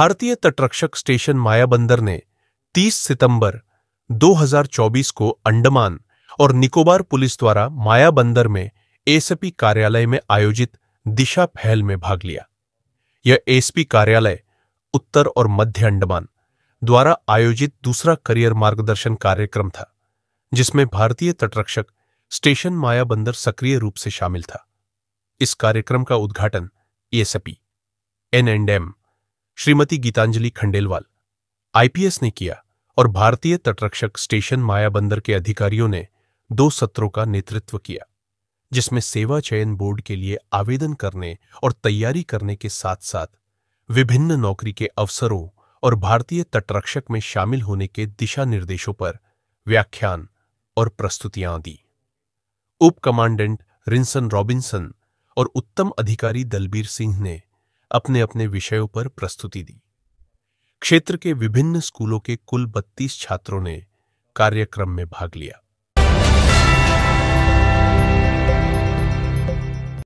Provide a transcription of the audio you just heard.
भारतीय तटरक्षक स्टेशन मायाबंदर ने 30 सितंबर 2024 को अंडमान और निकोबार पुलिस द्वारा मायाबंदर में एसपी कार्यालय में आयोजित दिशा पहल में भाग लिया यह एसपी कार्यालय उत्तर और मध्य अंडमान द्वारा आयोजित दूसरा करियर मार्गदर्शन कार्यक्रम था जिसमें भारतीय तटरक्षक स्टेशन मायाबंदर सक्रिय रूप से शामिल था इस कार्यक्रम का उद्घाटन SP N and M Shrimati Geetanjali Khandelwal IPS ने किया और भारतीय तटरक्षक स्टेशन मायाबंदर के अधिकारियों ने दो सत्रों का नेतृत्व किया जिसमें सेवा चयन बोर्ड के लिए आवेदन करने और तैयारी करने के साथ साथ विभिन्न नौकरी के अवसरों और भारतीय तटरक्षक में शामिल होने के दिशा निर्देशों पर व्याख्यान और प्रस्तुतियां दी उप कमांडेंट रिंसन रॉबिन्सन और उत्तम अधिकारी दलबीर सिंह ने अपने अपने विषयों पर प्रस्तुति दी क्षेत्र के विभिन्न स्कूलों के कुल बत्तीस छात्रों ने कार्यक्रम में भाग लिया